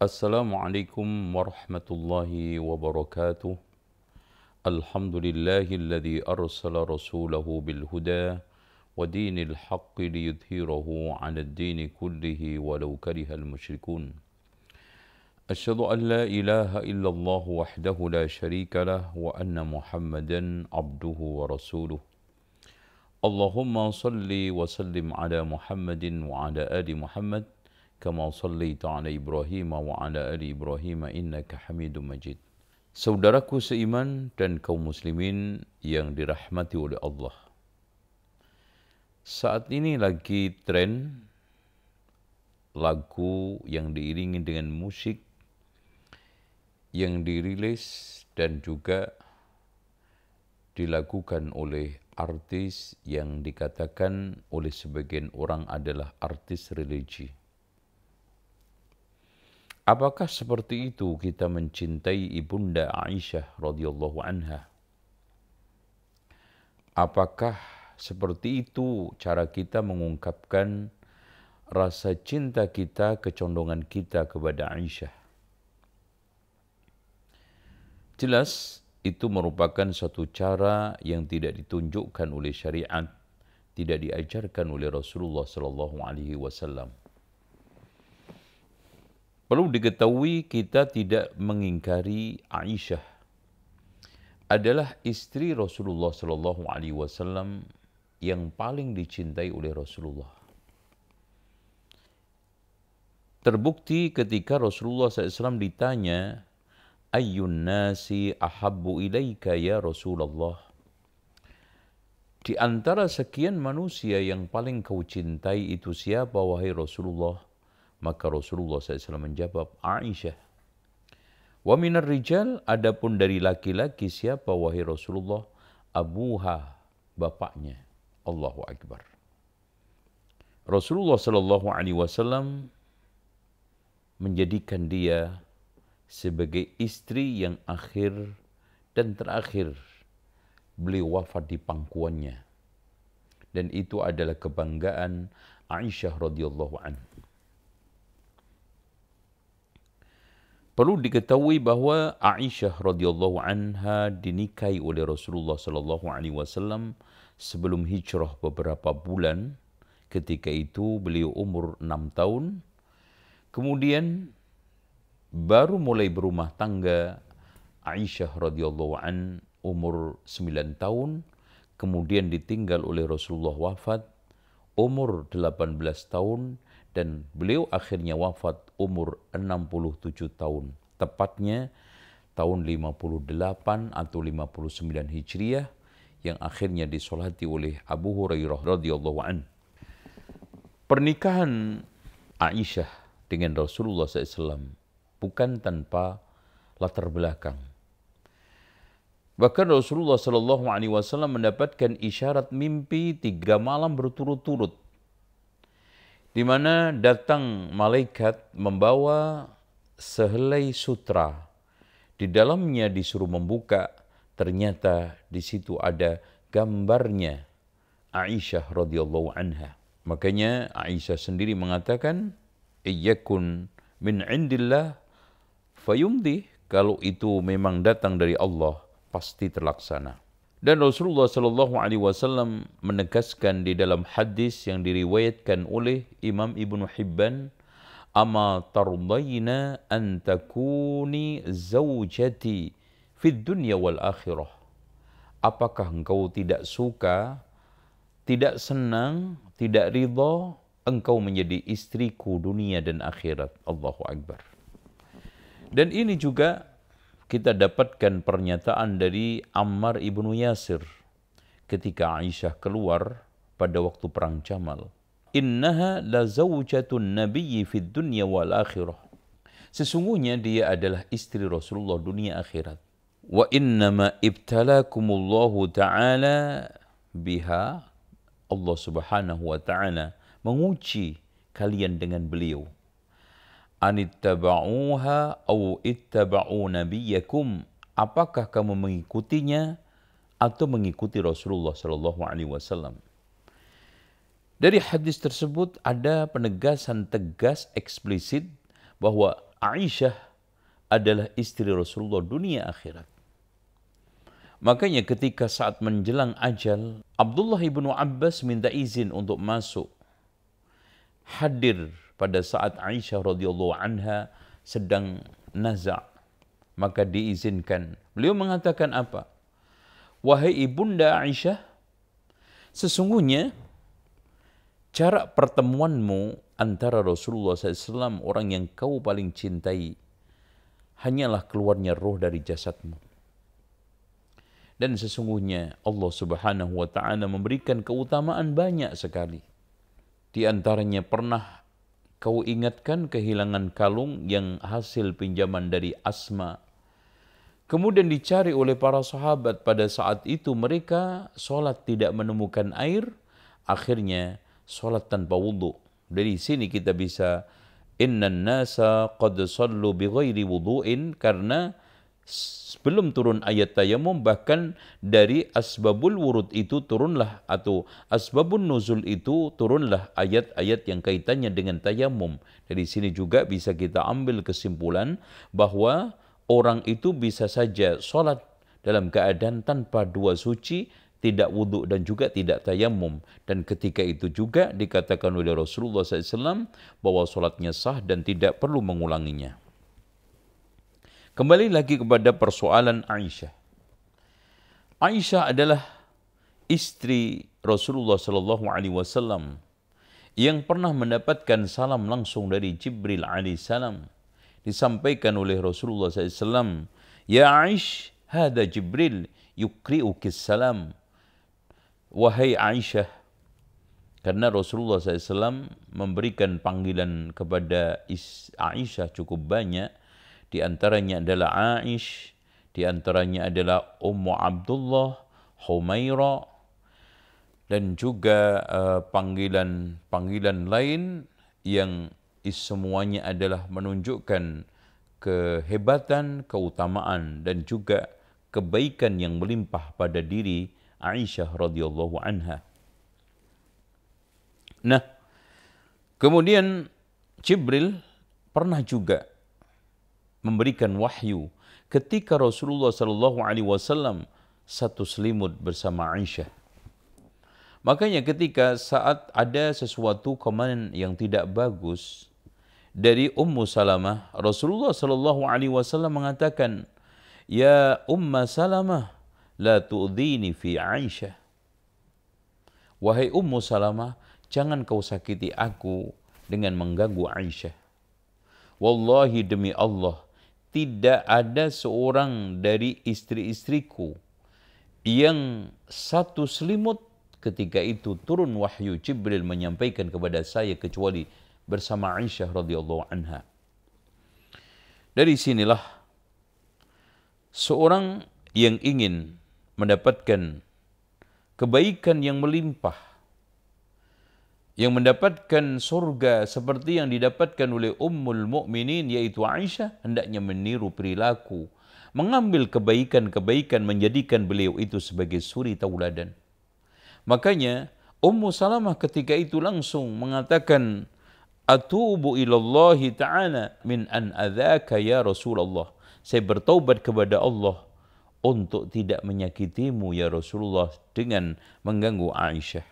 السلام عليكم ورحمة الله وبركاته الحمد لله الذي أرسل رسوله بالهدى ودين الحق ليظهره على الدين كله ولو كره المشركون أشهد أن لا إله إلا الله وحده لا شريك له وأن محمدا عبده ورسوله اللهم صل وسلم على محمد وعلى آل محمد kama sallaita ala Ibrahim wa ala ali Ibrahim innaka Hamidum Majid. Saudaraku seiman dan kaum muslimin yang dirahmati oleh Allah. Saat ini lagi tren lagu yang diiringi dengan musik yang dirilis dan juga dilakukan oleh artis yang dikatakan oleh sebagian orang adalah artis religi Apakah seperti itu kita mencintai ibunda Aisyah radhiyallahu anha? Apakah seperti itu cara kita mengungkapkan rasa cinta kita, kecondongan kita kepada Aisyah? Jelas itu merupakan satu cara yang tidak ditunjukkan oleh syariat, tidak diajarkan oleh Rasulullah sallallahu alaihi wasallam. Perlu diketahui kita tidak mengingkari Aisyah adalah istri Rasulullah Sallallahu Alaihi Wasallam yang paling dicintai oleh Rasulullah. Terbukti ketika Rasulullah SAW ditanya, Ayyun nasi ahabbu ilaika ya Rasulullah. Di antara sekian manusia yang paling kau cintai itu siapa wahai Rasulullah? Maka Rasulullah SAW menjawab, Aisyah. Wa minar rijal, adapun dari laki-laki siapa wahai Rasulullah? Abuha, bapaknya. Allahu Akbar. Rasulullah Sallallahu Alaihi Wasallam menjadikan dia sebagai istri yang akhir dan terakhir beliau wafat di pangkuannya dan itu adalah kebanggaan Aisyah radhiyallahu anha Perlu diketahui bahwa Aisyah radhiyallahu anha dinikahi oleh Rasulullah sallallahu alaihi wasallam sebelum hijrah beberapa bulan. Ketika itu beliau umur 6 tahun. Kemudian baru mulai berumah tangga Aisyah radhiyallahu an umur 9 tahun, kemudian ditinggal oleh Rasulullah wafat umur 18 tahun dan beliau akhirnya wafat umur 67 tahun. Tepatnya tahun 58 atau 59 Hijriah yang akhirnya disolati oleh Abu Hurairah radhiyallahu an. Pernikahan Aisyah dengan Rasulullah SAW bukan tanpa latar belakang. Bahkan Rasulullah SAW mendapatkan isyarat mimpi tiga malam berturut-turut di mana datang malaikat membawa sehelai sutra. Di dalamnya disuruh membuka, ternyata di situ ada gambarnya Aisyah radhiyallahu anha. Makanya Aisyah sendiri mengatakan, "Iyakun min indillah fayumdi." Kalau itu memang datang dari Allah, pasti terlaksana. Dan Rasulullah Shallallahu Alaihi Wasallam menegaskan di dalam hadis yang diriwayatkan oleh Imam Ibnu Hibban, "Ama tardayna antakuni takuni zaujati fid dunya wal akhirah." Apakah engkau tidak suka, tidak senang, tidak ridha engkau menjadi istriku dunia dan akhirat? Allahu Akbar. Dan ini juga kita dapatkan pernyataan dari Ammar ibnu Yasir ketika Aisyah keluar pada waktu perang Jamal. Innaha la zawjatun nabiyyi fid dunya wal akhirah. Sesungguhnya dia adalah istri Rasulullah dunia akhirat. Wa innama ibtalakumullahu ta'ala biha Allah subhanahu wa ta'ala menguji kalian dengan beliau anittaba'uha au ittaba'u nabiyakum apakah kamu mengikutinya atau mengikuti Rasulullah Shallallahu alaihi wasallam dari hadis tersebut ada penegasan tegas eksplisit bahwa Aisyah adalah istri Rasulullah dunia akhirat. Makanya ketika saat menjelang ajal, Abdullah ibnu Abbas minta izin untuk masuk hadir pada saat Aisyah radhiyallahu anha sedang nazak maka diizinkan. Beliau mengatakan apa? Wahai ibunda Aisyah, sesungguhnya cara pertemuanmu antara Rasulullah SAW orang yang kau paling cintai hanyalah keluarnya roh dari jasadmu. Dan sesungguhnya Allah Subhanahu wa taala memberikan keutamaan banyak sekali. Di antaranya pernah Kau ingatkan kehilangan kalung yang hasil pinjaman dari Asma. Kemudian dicari oleh para sahabat pada saat itu mereka sholat tidak menemukan air. Akhirnya sholat tanpa wudhu. Dari sini kita bisa innan nasa qad sallu bighairi Wudhuin karena sebelum turun ayat tayamum bahkan dari asbabul wurud itu turunlah atau asbabun nuzul itu turunlah ayat-ayat yang kaitannya dengan tayamum. Dari sini juga bisa kita ambil kesimpulan bahwa orang itu bisa saja sholat dalam keadaan tanpa dua suci, tidak wudhu dan juga tidak tayamum. Dan ketika itu juga dikatakan oleh Rasulullah SAW bahwa sholatnya sah dan tidak perlu mengulanginya. Kembali lagi kepada persoalan Aisyah. Aisyah adalah istri Rasulullah Sallallahu Alaihi Wasallam yang pernah mendapatkan salam langsung dari Jibril alaihissalam disampaikan oleh Rasulullah SAW. Ya Aish, hada Jibril yukri'ukis salam. Wahai Aisyah, karena Rasulullah SAW memberikan panggilan kepada Aisyah cukup banyak di antaranya adalah Aish, di antaranya adalah Ummu Abdullah, Humaira, dan juga panggilan-panggilan eh, uh, lain yang semuanya adalah menunjukkan kehebatan, keutamaan dan juga kebaikan yang melimpah pada diri Aisyah radhiyallahu anha. Nah, kemudian Jibril pernah juga memberikan wahyu ketika Rasulullah Shallallahu Alaihi Wasallam satu selimut bersama Aisyah. Makanya ketika saat ada sesuatu komen yang tidak bagus dari Ummu Salamah, Rasulullah Shallallahu Alaihi Wasallam mengatakan, Ya Umma Salamah, la tu'dini fi Aisyah. Wahai Ummu Salamah, jangan kau sakiti aku dengan mengganggu Aisyah. Wallahi demi Allah, tidak ada seorang dari istri-istriku yang satu selimut ketika itu turun wahyu Jibril menyampaikan kepada saya kecuali bersama Aisyah radhiyallahu anha. Dari sinilah seorang yang ingin mendapatkan kebaikan yang melimpah yang mendapatkan surga seperti yang didapatkan oleh Ummul Mukminin yaitu Aisyah hendaknya meniru perilaku, mengambil kebaikan-kebaikan menjadikan beliau itu sebagai suri tauladan. Makanya Ummu Salamah ketika itu langsung mengatakan atubu ilallahi ta'ala min an adzaka ya Rasulullah. Saya bertaubat kepada Allah untuk tidak menyakitimu ya Rasulullah dengan mengganggu Aisyah.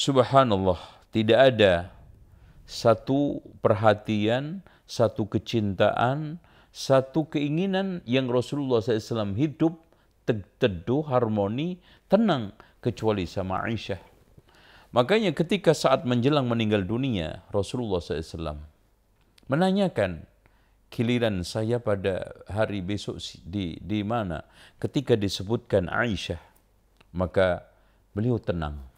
Subhanallah, tidak ada satu perhatian, satu kecintaan, satu keinginan yang Rasulullah SAW hidup teduh, harmoni, tenang kecuali sama Aisyah. Makanya ketika saat menjelang meninggal dunia Rasulullah SAW menanyakan giliran saya pada hari besok di di mana ketika disebutkan Aisyah maka beliau tenang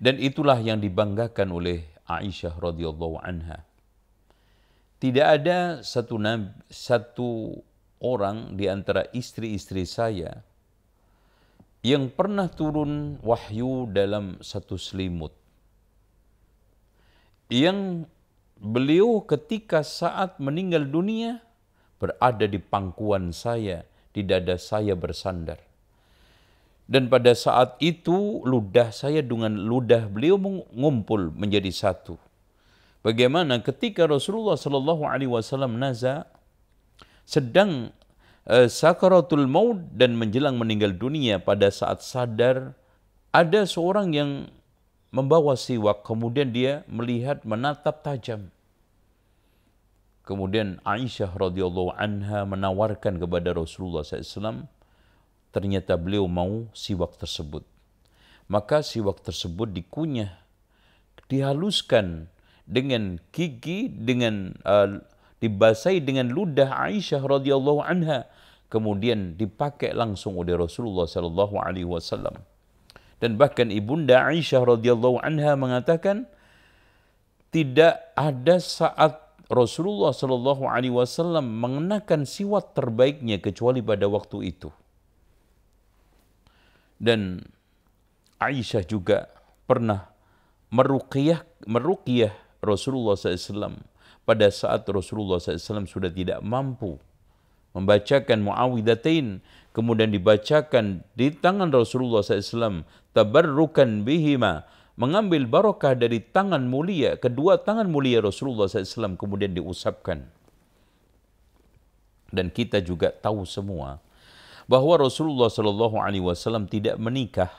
dan itulah yang dibanggakan oleh Aisyah radhiyallahu anha. Tidak ada satu nabi, satu orang di antara istri-istri saya yang pernah turun wahyu dalam satu selimut. Yang beliau ketika saat meninggal dunia berada di pangkuan saya, di dada saya bersandar. Dan pada saat itu ludah saya dengan ludah beliau mengumpul menjadi satu. Bagaimana ketika Rasulullah Shallallahu Alaihi Wasallam naza sedang uh, sakaratul maut dan menjelang meninggal dunia pada saat sadar ada seorang yang membawa siwak kemudian dia melihat menatap tajam. Kemudian Aisyah radhiyallahu anha menawarkan kepada Rasulullah SAW, Ternyata beliau mau siwak tersebut. Maka siwak tersebut dikunyah, dihaluskan dengan gigi, dengan uh, dibasahi dengan ludah Aisyah radhiyallahu anha, kemudian dipakai langsung oleh Rasulullah sallallahu alaihi wasallam. Dan bahkan ibunda Aisyah radhiyallahu anha mengatakan tidak ada saat Rasulullah Shallallahu Alaihi Wasallam mengenakan siwat terbaiknya kecuali pada waktu itu dan Aisyah juga pernah meruqyah meruqyah Rasulullah SAW pada saat Rasulullah SAW sudah tidak mampu membacakan muawidatain kemudian dibacakan di tangan Rasulullah SAW tabarrukan bihima mengambil barokah dari tangan mulia kedua tangan mulia Rasulullah SAW kemudian diusapkan dan kita juga tahu semua bahwa Rasulullah Shallallahu Alaihi Wasallam tidak menikah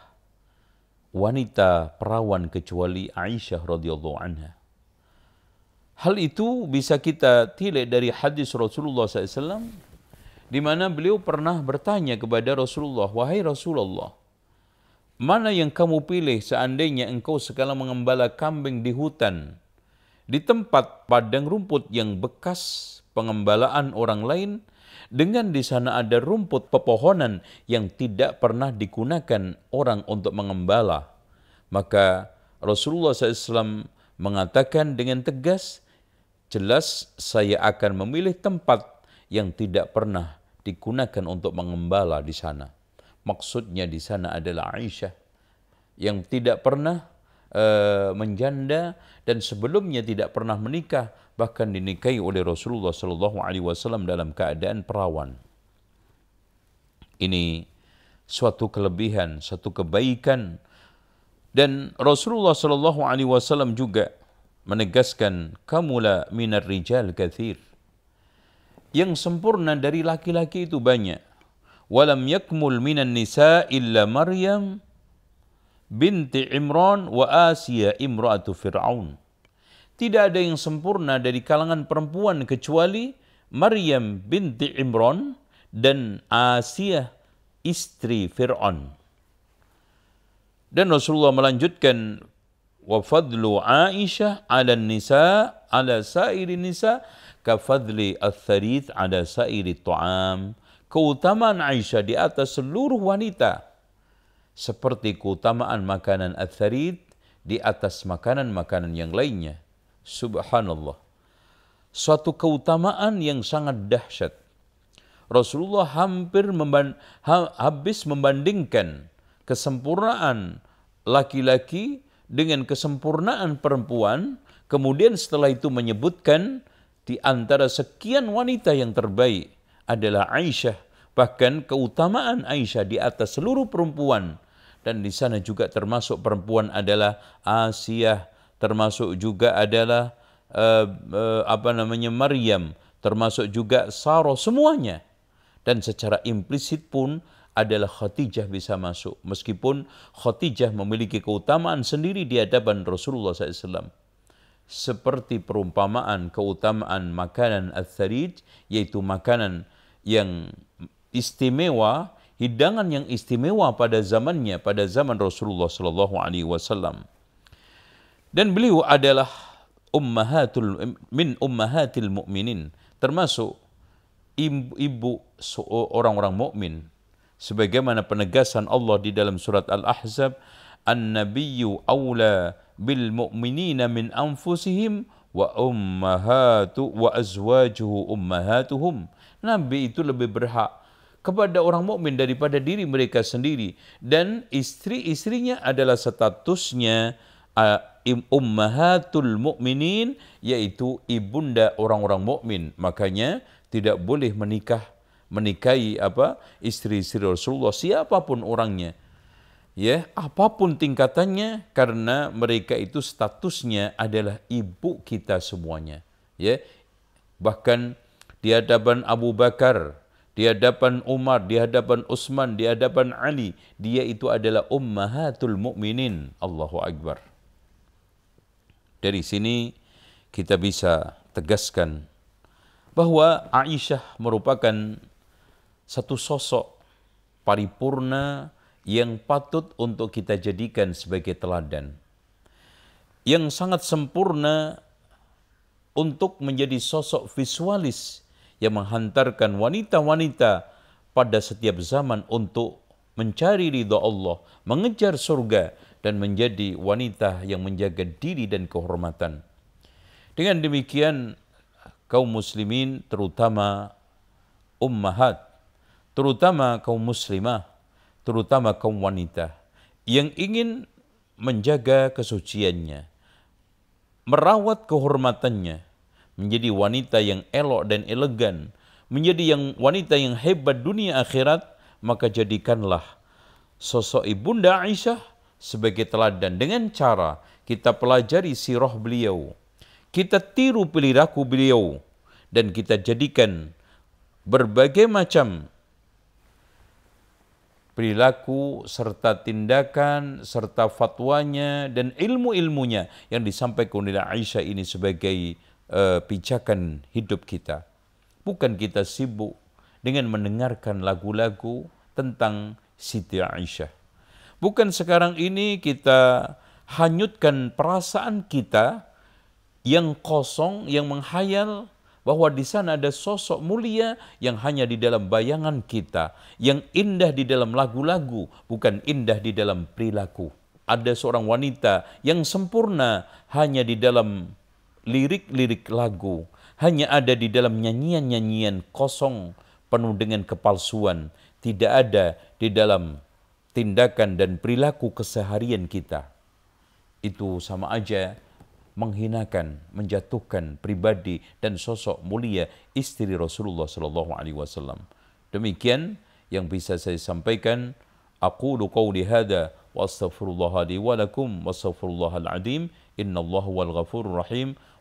wanita perawan kecuali Aisyah radhiyallahu anha. Hal itu bisa kita tilik dari hadis Rasulullah SAW di mana beliau pernah bertanya kepada Rasulullah, "Wahai Rasulullah, mana yang kamu pilih seandainya engkau sekarang mengembala kambing di hutan, di tempat padang rumput yang bekas pengembalaan orang lain dengan di sana ada rumput pepohonan yang tidak pernah digunakan orang untuk mengembala. Maka Rasulullah SAW mengatakan dengan tegas, jelas saya akan memilih tempat yang tidak pernah digunakan untuk mengembala di sana. Maksudnya di sana adalah Aisyah yang tidak pernah Eh, menjanda dan sebelumnya tidak pernah menikah bahkan dinikahi oleh Rasulullah Shallallahu Alaihi Wasallam dalam keadaan perawan. Ini suatu kelebihan, satu kebaikan dan Rasulullah Shallallahu Alaihi Wasallam juga menegaskan kamula minar rijal kathir yang sempurna dari laki-laki itu banyak walam yakmul minan nisa illa maryam binti Imran wa Asia imra'atu Fir'aun. Tidak ada yang sempurna dari kalangan perempuan kecuali Maryam binti Imran dan Asia istri Fir'aun. Dan Rasulullah melanjutkan wa fadlu Aisyah 'ala nisa 'ala sairi nisa ka fadli ats-tharith 'ala sairi ta'am. Keutamaan Aisyah di atas seluruh wanita seperti keutamaan makanan atharid di atas makanan-makanan yang lainnya. Subhanallah. Suatu keutamaan yang sangat dahsyat. Rasulullah hampir memban ha habis membandingkan kesempurnaan laki-laki dengan kesempurnaan perempuan, kemudian setelah itu menyebutkan di antara sekian wanita yang terbaik adalah Aisyah. Bahkan keutamaan Aisyah di atas seluruh perempuan dan di sana juga termasuk perempuan adalah Asiyah, termasuk juga adalah uh, uh, apa namanya Maryam, termasuk juga Sarah semuanya. Dan secara implisit pun adalah Khadijah bisa masuk. Meskipun Khadijah memiliki keutamaan sendiri di hadapan Rasulullah SAW. Seperti perumpamaan keutamaan makanan al yaitu makanan yang istimewa hidangan yang istimewa pada zamannya pada zaman Rasulullah sallallahu alaihi wasallam. Dan beliau adalah ummahatul min ummahatil mukminin termasuk ibu-ibu orang-orang mukmin sebagaimana penegasan Allah di dalam surat Al-Ahzab an-nabiyyu aula bil mu'minina min anfusihim wa ummahatu wa azwajuhu ummahatuhum nabi itu lebih berhak kepada orang mukmin daripada diri mereka sendiri dan istri-istrinya adalah statusnya uh, ummahatul mukminin yaitu ibunda orang-orang mukmin makanya tidak boleh menikah menikahi apa istri-istri Rasulullah siapapun orangnya ya apapun tingkatannya karena mereka itu statusnya adalah ibu kita semuanya ya bahkan di hadapan Abu Bakar di hadapan Umar, di hadapan Utsman, di hadapan Ali. Dia itu adalah ummahatul mukminin. Allahu akbar. Dari sini kita bisa tegaskan bahwa Aisyah merupakan satu sosok paripurna yang patut untuk kita jadikan sebagai teladan. Yang sangat sempurna untuk menjadi sosok visualis yang menghantarkan wanita-wanita pada setiap zaman untuk mencari ridha Allah, mengejar surga, dan menjadi wanita yang menjaga diri dan kehormatan. Dengan demikian, kaum muslimin, terutama ummahat, terutama kaum muslimah, terutama kaum wanita, yang ingin menjaga kesuciannya, merawat kehormatannya, menjadi wanita yang elok dan elegan, menjadi yang wanita yang hebat dunia akhirat, maka jadikanlah sosok ibunda Aisyah sebagai teladan dengan cara kita pelajari sirah beliau, kita tiru perilaku beliau, dan kita jadikan berbagai macam perilaku serta tindakan serta fatwanya dan ilmu-ilmunya yang disampaikan oleh Aisyah ini sebagai uh, pijakan hidup kita. Bukan kita sibuk dengan mendengarkan lagu-lagu tentang Siti Aisyah. Bukan sekarang ini kita hanyutkan perasaan kita yang kosong, yang menghayal bahwa di sana ada sosok mulia yang hanya di dalam bayangan kita, yang indah di dalam lagu-lagu, bukan indah di dalam perilaku. Ada seorang wanita yang sempurna hanya di dalam lirik-lirik lagu hanya ada di dalam nyanyian-nyanyian kosong penuh dengan kepalsuan, tidak ada di dalam tindakan dan perilaku keseharian kita. Itu sama aja menghinakan, menjatuhkan pribadi dan sosok mulia istri Rasulullah sallallahu alaihi wasallam. Demikian yang bisa saya sampaikan. Aku qawli hadha wa astaghfirullah li wa lakum wa astaghfirullahal Inna Allah wal ghafurur rahim.